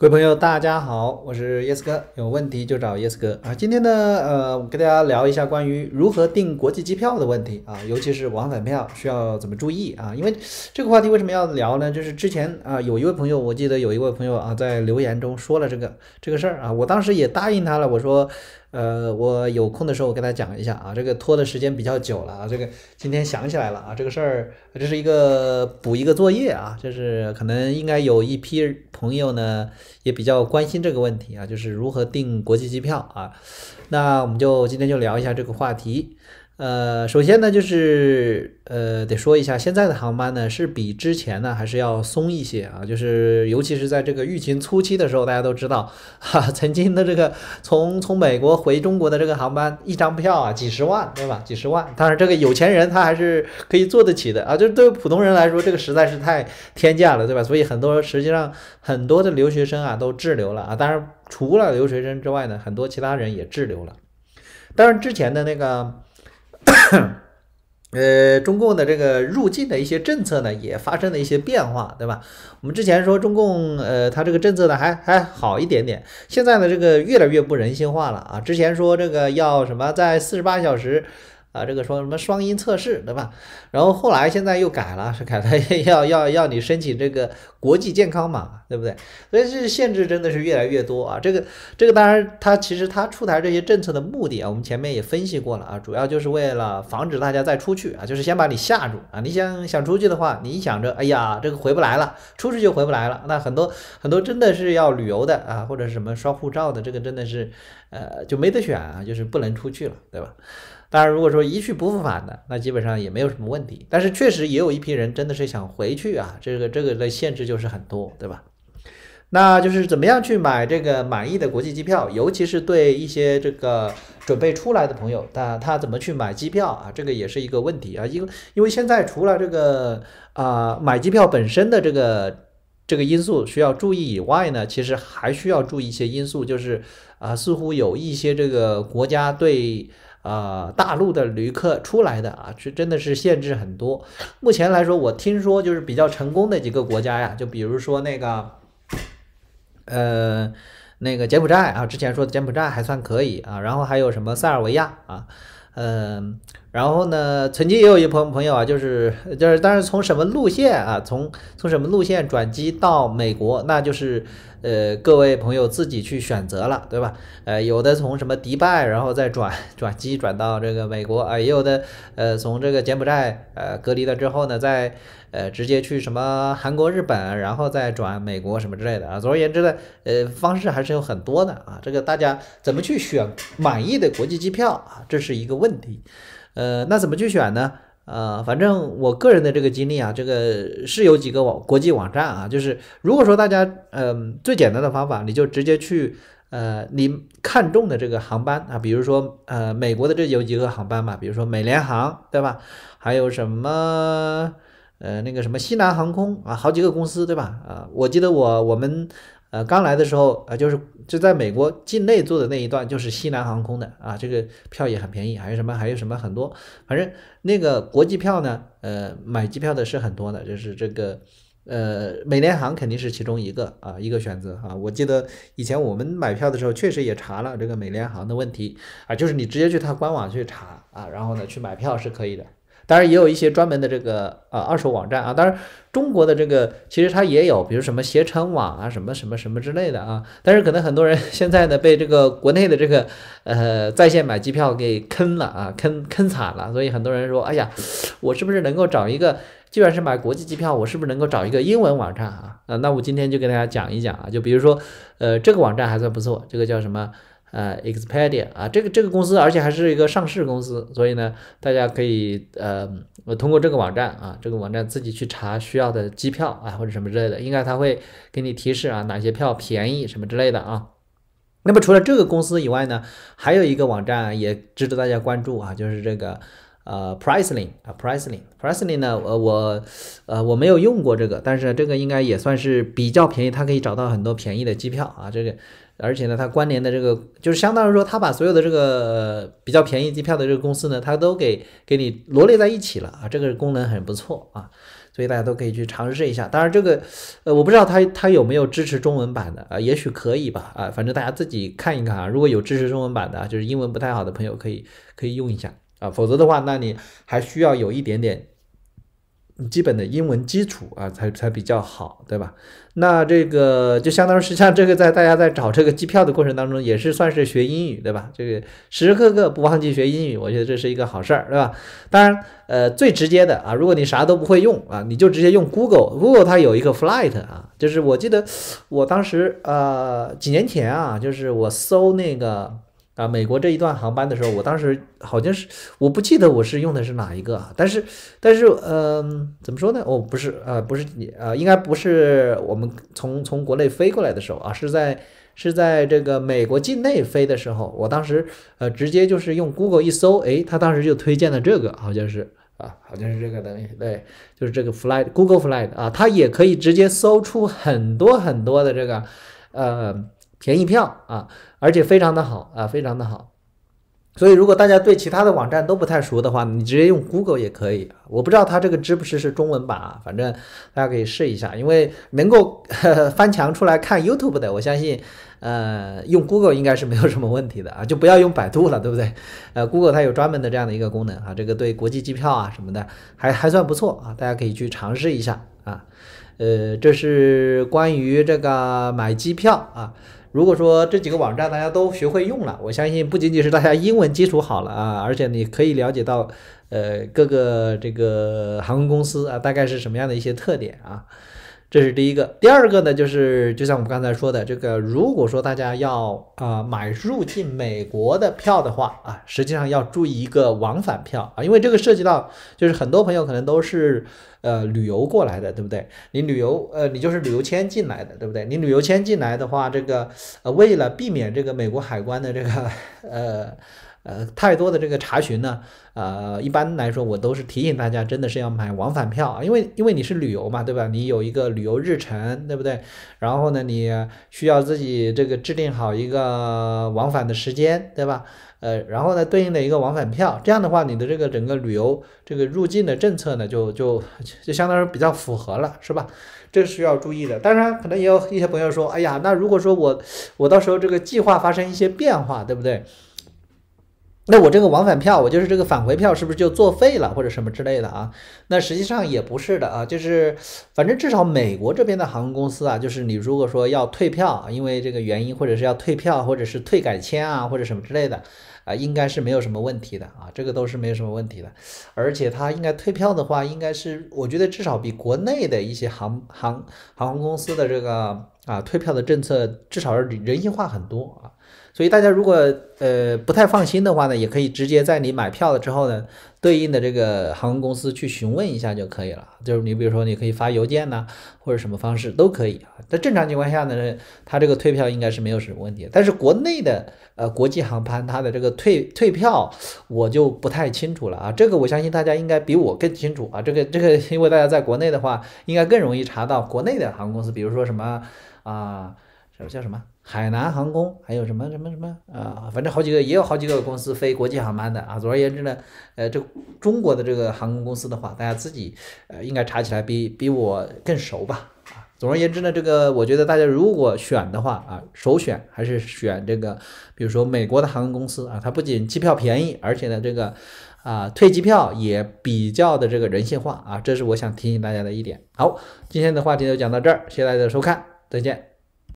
各位朋友，大家好，我是 Yes 哥，有问题就找 Yes 哥啊。今天呢，呃，我跟大家聊一下关于如何订国际机票的问题啊，尤其是往返票需要怎么注意啊。因为这个话题为什么要聊呢？就是之前啊，有一位朋友，我记得有一位朋友啊，在留言中说了这个这个事儿啊，我当时也答应他了，我说。呃，我有空的时候我跟他讲一下啊，这个拖的时间比较久了啊，这个今天想起来了啊，这个事儿这是一个补一个作业啊，就是可能应该有一批朋友呢也比较关心这个问题啊，就是如何订国际机票啊，那我们就今天就聊一下这个话题。呃，首先呢，就是呃，得说一下，现在的航班呢是比之前呢还是要松一些啊，就是尤其是在这个疫情初期的时候，大家都知道，哈，曾经的这个从从美国回中国的这个航班，一张票啊几十万，对吧？几十万，当然这个有钱人他还是可以坐得起的啊，就是对于普通人来说，这个实在是太天价了，对吧？所以很多实际上很多的留学生啊都滞留了啊，当然除了留学生之外呢，很多其他人也滞留了，当然之前的那个。呃，中共的这个入境的一些政策呢，也发生了一些变化，对吧？我们之前说中共呃，他这个政策呢还还好一点点，现在呢这个越来越不人性化了啊！之前说这个要什么在四十八小时。啊，这个说什么双音测试，对吧？然后后来现在又改了，是 改了要要要你申请这个国际健康码，对不对？所以这限制真的是越来越多啊。这个这个当然，它其实它出台这些政策的目的啊，我们前面也分析过了啊，主要就是为了防止大家再出去啊，就是先把你吓住啊。你想想出去的话，你想着哎呀，这个回不来了，出去就回不来了。那很多很多真的是要旅游的啊，或者是什么刷护照的，这个真的是呃就没得选啊，就是不能出去了，对吧？当然，如果说一去不复返的，那基本上也没有什么问题。但是确实也有一批人真的是想回去啊，这个这个的限制就是很多，对吧？那就是怎么样去买这个满意的国际机票，尤其是对一些这个准备出来的朋友，他他怎么去买机票啊？这个也是一个问题啊，因为因为现在除了这个啊买机票本身的这个这个因素需要注意以外呢，其实还需要注意一些因素，就是啊似乎有一些这个国家对。呃，大陆的旅客出来的啊，是真的是限制很多。目前来说，我听说就是比较成功的几个国家呀，就比如说那个，呃，那个柬埔寨啊，之前说的柬埔寨还算可以啊，然后还有什么塞尔维亚啊，呃。然后呢，曾经也有一朋朋友啊，就是就是，但是从什么路线啊，从从什么路线转机到美国，那就是呃各位朋友自己去选择了，对吧？呃，有的从什么迪拜，然后再转 转机转到这个美国，啊、也有的呃从这个柬埔寨呃隔离了之后呢，再呃直接去什么韩国、日本，然后再转美国什么之类的啊。总而言之呢，呃方式还是有很多的啊，这个大家怎么去选满意的国际机票啊，这是一个问题。呃，那怎么去选呢？呃，反正我个人的这个经历啊，这个是有几个网国际网站啊，就是如果说大家，嗯，最简单的方法，你就直接去，呃，你看中的这个航班啊，比如说，呃，美国的这有几个航班嘛，比如说美联航，对吧？还有什么，呃，那个什么西南航空啊，好几个公司，对吧？啊，我记得我我们。呃，刚来的时候，呃，就是就在美国境内做的那一段，就是西南航空的啊，这个票也很便宜。还有什么？还有什么？很多，反正那个国际票呢，呃，买机票的是很多的，就是这个，呃，美联航肯定是其中一个啊，一个选择啊。我记得以前我们买票的时候，确实也查了这个美联航的问题啊，就是你直接去他官网去查啊，然后呢去买票是可以的。当然也有一些专门的这个呃二手网站啊，当然中国的这个其实它也有，比如什么携程网啊，什么什么什么之类的啊。但是可能很多人现在呢被这个国内的这个呃在线买机票给坑了啊，坑坑惨了。所以很多人说，哎呀，我是不是能够找一个，既然是买国际机票，我是不是能够找一个英文网站啊？啊，那我今天就跟大家讲一讲啊，就比如说呃这个网站还算不错，这个叫什么？呃，Expedia 啊，这个这个公司，而且还是一个上市公司，所以呢，大家可以呃，我通过这个网站啊，这个网站自己去查需要的机票啊，或者什么之类的，应该它会给你提示啊，哪些票便宜什么之类的啊。那么除了这个公司以外呢，还有一个网站也值得大家关注啊，就是这个呃，PriceLine 啊，PriceLine，PriceLine 呢，呃我呃我没有用过这个，但是这个应该也算是比较便宜，它可以找到很多便宜的机票啊，这个。而且呢，它关联的这个就是相当于说，它把所有的这个比较便宜机票的这个公司呢，它都给给你罗列在一起了啊，这个功能很不错啊，所以大家都可以去尝试一下。当然这个，呃，我不知道它它有没有支持中文版的啊，也许可以吧啊，反正大家自己看一看啊。如果有支持中文版的，就是英文不太好的朋友可以可以用一下啊，否则的话，那你还需要有一点点。基本的英文基础啊，才才比较好，对吧？那这个就相当于是像这个，在大家在找这个机票的过程当中，也是算是学英语，对吧？这个时时刻刻不忘记学英语，我觉得这是一个好事儿，对吧？当然，呃，最直接的啊，如果你啥都不会用啊，你就直接用 Google，Google 它有一个 flight 啊，就是我记得我当时呃几年前啊，就是我搜那个。啊，美国这一段航班的时候，我当时好像是我不记得我是用的是哪一个啊，但是但是呃，怎么说呢？哦，不是啊，不是你啊，应该不是我们从从国内飞过来的时候啊，是在是在这个美国境内飞的时候，我当时呃直接就是用 Google 一搜，诶，他当时就推荐了这个，好像是啊，好像是这个东西，对，就是这个 Flight Google Flight 啊，它也可以直接搜出很多很多的这个呃。便宜票啊，而且非常的好啊，非常的好。所以如果大家对其他的网站都不太熟的话，你直接用 Google 也可以。我不知道它这个支不支持中文版，啊，反正大家可以试一下。因为能够 翻墙出来看 YouTube 的，我相信，呃，用 Google 应该是没有什么问题的啊，就不要用百度了，对不对？呃，Google 它有专门的这样的一个功能啊，这个对国际机票啊什么的还还算不错啊，大家可以去尝试一下啊。呃，这是关于这个买机票啊。如果说这几个网站大家都学会用了，我相信不仅仅是大家英文基础好了啊，而且你可以了解到呃各个这个航空公司啊大概是什么样的一些特点啊。这是第一个。第二个呢，就是就像我们刚才说的，这个如果说大家要啊买入境美国的票的话啊，实际上要注意一个往返票啊，因为这个涉及到就是很多朋友可能都是。呃，旅游过来的，对不对？你旅游，呃，你就是旅游签进来的，对不对？你旅游签进来的话，这个呃，为了避免这个美国海关的这个呃呃太多的这个查询呢，呃，一般来说我都是提醒大家，真的是要买往返票，因为因为你是旅游嘛，对吧？你有一个旅游日程，对不对？然后呢，你需要自己这个制定好一个往返的时间，对吧？呃，然后呢，对应的一个往返票，这样的话，你的这个整个旅游这个入境的政策呢，就就。就相当于比较符合了，是吧？这是要注意的。当然，可能也有一些朋友说：“哎呀，那如果说我我到时候这个计划发生一些变化，对不对？”那我这个往返票，我就是这个返回票，是不是就作废了或者什么之类的啊？那实际上也不是的啊，就是反正至少美国这边的航空公司啊，就是你如果说要退票，因为这个原因或者是要退票或者是退改签啊或者什么之类的啊，应该是没有什么问题的啊，这个都是没有什么问题的，而且它应该退票的话，应该是我觉得至少比国内的一些航航航空公司的这个啊退票的政策，至少是人性化很多啊。所以大家如果呃不太放心的话呢，也可以直接在你买票了之后呢，对应的这个航空公司去询问一下就可以了。就是你比如说你可以发邮件呐，或者什么方式都可以啊。在正常情况下呢，它这个退票应该是没有什么问题。但是国内的呃国际航班它的这个退退票我就不太清楚了啊。这个我相信大家应该比我更清楚啊。这个这个因为大家在国内的话，应该更容易查到国内的航空公司，比如说什么啊。叫什么？海南航空，还有什么什么什么啊？反正好几个，也有好几个公司飞国际航班的啊。总而言之呢，呃，这中国的这个航空公司的话，大家自己呃应该查起来比比我更熟吧啊。总而言之呢，这个我觉得大家如果选的话啊，首选还是选这个，比如说美国的航空公司啊，它不仅机票便宜，而且呢这个啊退机票也比较的这个人性化啊，这是我想提醒大家的一点。好，今天的话题就讲到这儿，谢谢大家的收看，再见。